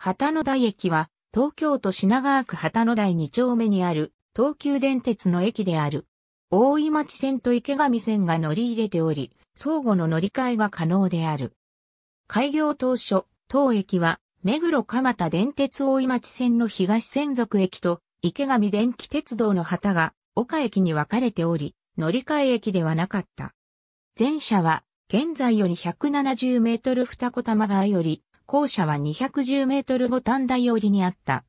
旗の台駅は、東京都品川区旗の台2丁目にある、東急電鉄の駅である。大井町線と池上線が乗り入れており、相互の乗り換えが可能である。開業当初、当駅は、目黒蒲田電鉄大井町線の東専属駅と、池上電気鉄道の旗が、岡駅に分かれており、乗り換え駅ではなかった。前者は、現在より170メートル二子玉川より、校舎は210メートル五反田寄りにあった。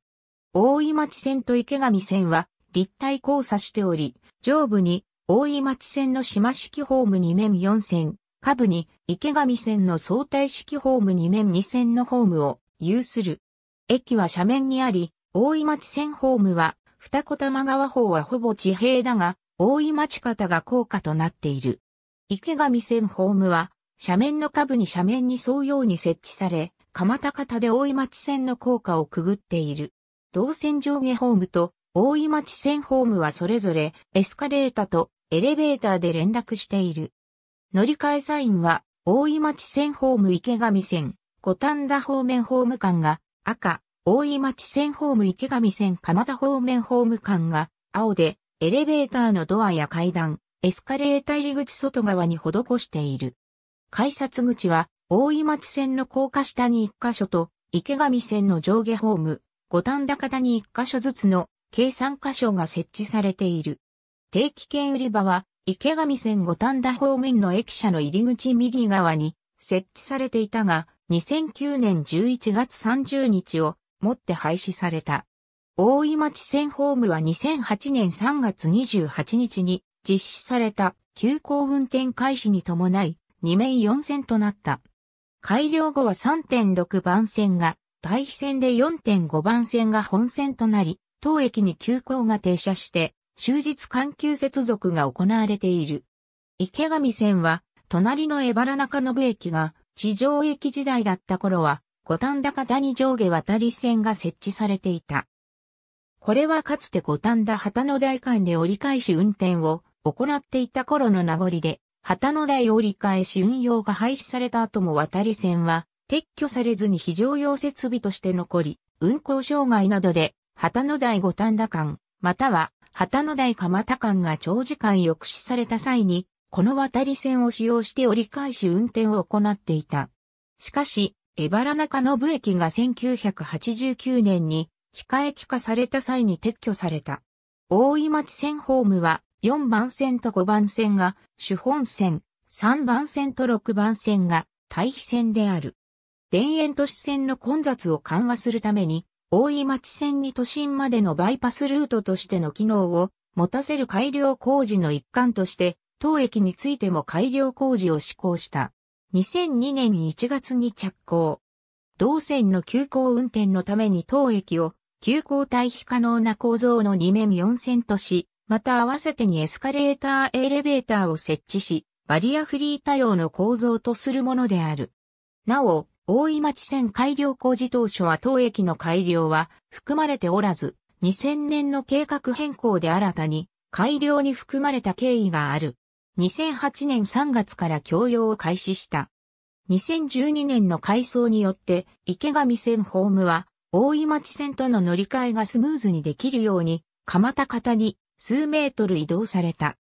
大井町線と池上線は立体交差しており、上部に大井町線の島式ホーム2面4線、下部に池上線の相対式ホーム2面2線のホームを有する。駅は斜面にあり、大井町線ホームは二子玉川方はほぼ地平だが、大井町方が高架となっている。池上線ホームは斜面の下部に斜面に沿うように設置され、蒲田方で大井町線の高架をくぐっている。同線上下ホームと大井町線ホームはそれぞれエスカレーターとエレベーターで連絡している。乗り換えサインは大井町線ホーム池上線、五反田方面ホーム間が赤、大井町線ホーム池上線蒲田方面ホーム間が青でエレベーターのドアや階段、エスカレーター入り口外側に施している。改札口は大井町線の高架下に1箇所と、池上線の上下ホーム、五反田方に1箇所ずつの計3箇所が設置されている。定期券売り場は、池上線五反田方面の駅舎の入り口右側に設置されていたが、2009年11月30日をもって廃止された。大井町線ホームは2008年3月28日に実施された急行運転開始に伴い2面4線となった。改良後は3.6番線が、対比線で4.5番線が本線となり、当駅に急行が停車して、終日環急接続が行われている。池上線は、隣の江原中延駅が、地上駅時代だった頃は、五反田方に上下渡り線が設置されていた。これはかつて五反田旗の大間で折り返し運転を行っていた頃の名残で、旗の台折り返し運用が廃止された後も渡り線は撤去されずに非常用設備として残り、運行障害などで旗の台五反田間、または旗の台蒲田間が長時間抑止された際に、この渡り線を使用して折り返し運転を行っていた。しかし、江原中信駅が1989年に地下駅化された際に撤去された。大井町線ホームは4番線と5番線が主本線、3番線と6番線が対比線である。田園都市線の混雑を緩和するために、大井町線に都心までのバイパスルートとしての機能を持たせる改良工事の一環として、当駅についても改良工事を施行した。2002年1月に着工。同線の急行運転のために当駅を急行対比可能な構造の2面4線とし、また合わせてにエスカレーターエレベーターを設置し、バリアフリー対応の構造とするものである。なお、大井町線改良工事当初は当駅の改良は含まれておらず、2000年の計画変更で新たに改良に含まれた経緯がある。2008年3月から供用を開始した。2012年の改装によって池上線ホームは大井町線との乗り換えがスムーズにできるように、蒲田方に数メートル移動された。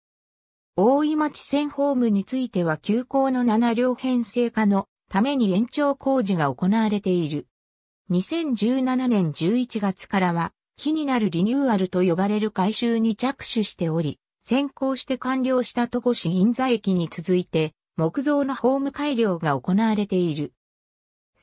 大井町線ホームについては急行の7両編成化のために延長工事が行われている。2017年11月からは、気になるリニューアルと呼ばれる改修に着手しており、先行して完了した戸越銀座駅に続いて、木造のホーム改良が行われている。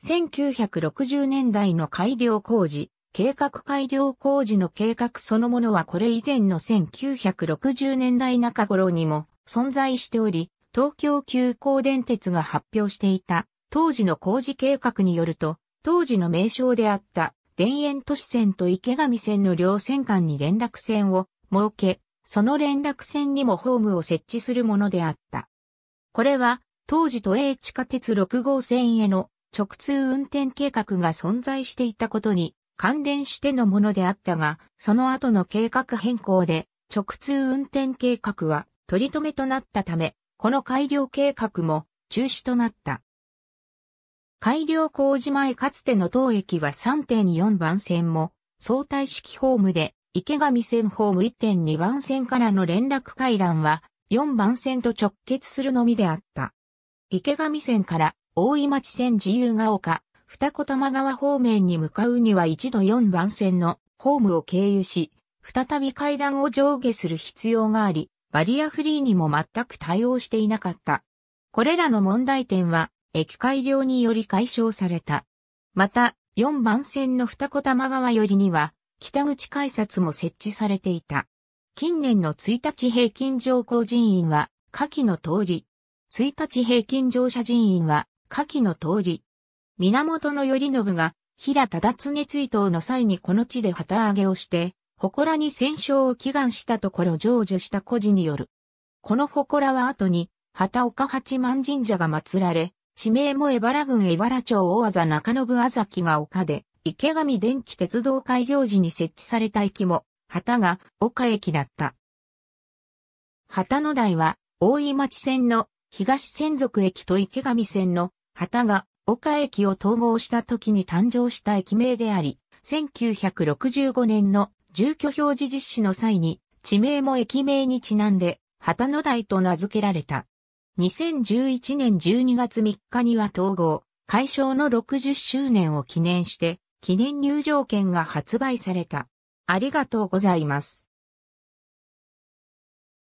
1960年代の改良工事、計画改良工事の計画そのものはこれ以前の1960年代中頃にも存在しており、東京急行電鉄が発表していた当時の工事計画によると、当時の名称であった田園都市線と池上線の両線間に連絡線を設け、その連絡線にもホームを設置するものであった。これは当時都営地下鉄6号線への直通運転計画が存在していたことに関連してのものであったが、その後の計画変更で、直通運転計画は取り留めとなったため、この改良計画も中止となった。改良工事前かつての当駅は3.4番線も相対式ホームで池上線ホーム1.2番線からの連絡階段は4番線と直結するのみであった。池上線から大井町線自由が丘、二子玉川方面に向かうには一度四番線のホームを経由し、再び階段を上下する必要があり、バリアフリーにも全く対応していなかった。これらの問題点は、駅改良により解消された。また、四番線の二子玉川寄りには、北口改札も設置されていた。近年の1日平均乗降人員は、下記の通り。1日平均乗車人員は、下記の通り。源頼信が、平忠常追悼の際にこの地で旗揚げをして、祠に戦勝を祈願したところ成就した故事による。この祠は後に、旗岡八幡神社が祀られ、地名も江原郡江原町大技中信あざきが丘で、池上電気鉄道開業時に設置された駅も、旗が岡駅だった。旗の台は、大井町線の東千属駅と池上線の旗が岡駅を統合した時に誕生した駅名であり、1965年の住居表示実施の際に、地名も駅名にちなんで、旗の台と名付けられた。2011年12月3日には統合、解消の60周年を記念して、記念入場券が発売された。ありがとうございます。